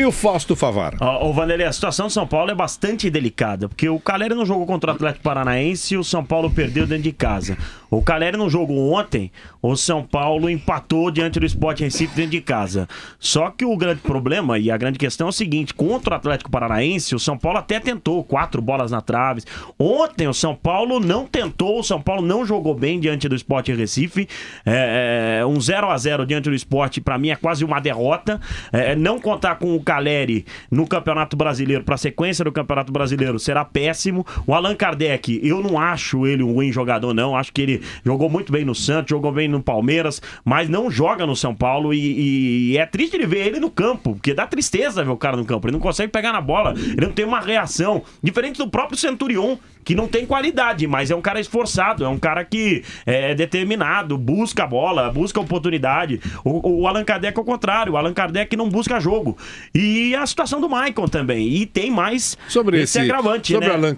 E o Fausto Favar? Ô, oh, Vanderlei, a situação do São Paulo é bastante delicada, porque o Caleri não jogou contra o Atlético Paranaense e o São Paulo perdeu dentro de casa. O Caleri não jogou ontem, o São Paulo empatou diante do Sport Recife dentro de casa. Só que o grande problema e a grande questão é o seguinte: contra o Atlético Paranaense, o São Paulo até tentou, quatro bolas na trave. Ontem o São Paulo não tentou, o São Paulo não jogou bem diante do Sport Recife. É, é, um 0 a 0 diante do Sport, para mim, é quase uma derrota. É, é não contar com o Caleri no Campeonato Brasileiro, para a sequência do Campeonato Brasileiro, será péssimo. O Allan Kardec, eu não acho ele um ruim jogador, não. Acho que ele jogou muito bem no Santos, jogou bem no Palmeiras, mas não joga no São Paulo. E, e é triste de ver ele no campo, porque dá tristeza ver o cara no campo. Ele não consegue pegar na bola, ele não tem uma reação. Diferente do próprio Centurion, que não tem qualidade, mas é um cara esforçado, é um cara que é, é determinado, busca a bola, busca oportunidade. O, o Allan Kardec é o contrário, o Allan Kardec não busca jogo. E a situação do Maicon também. E tem mais sobre esse, esse agravante, sobre né? Allan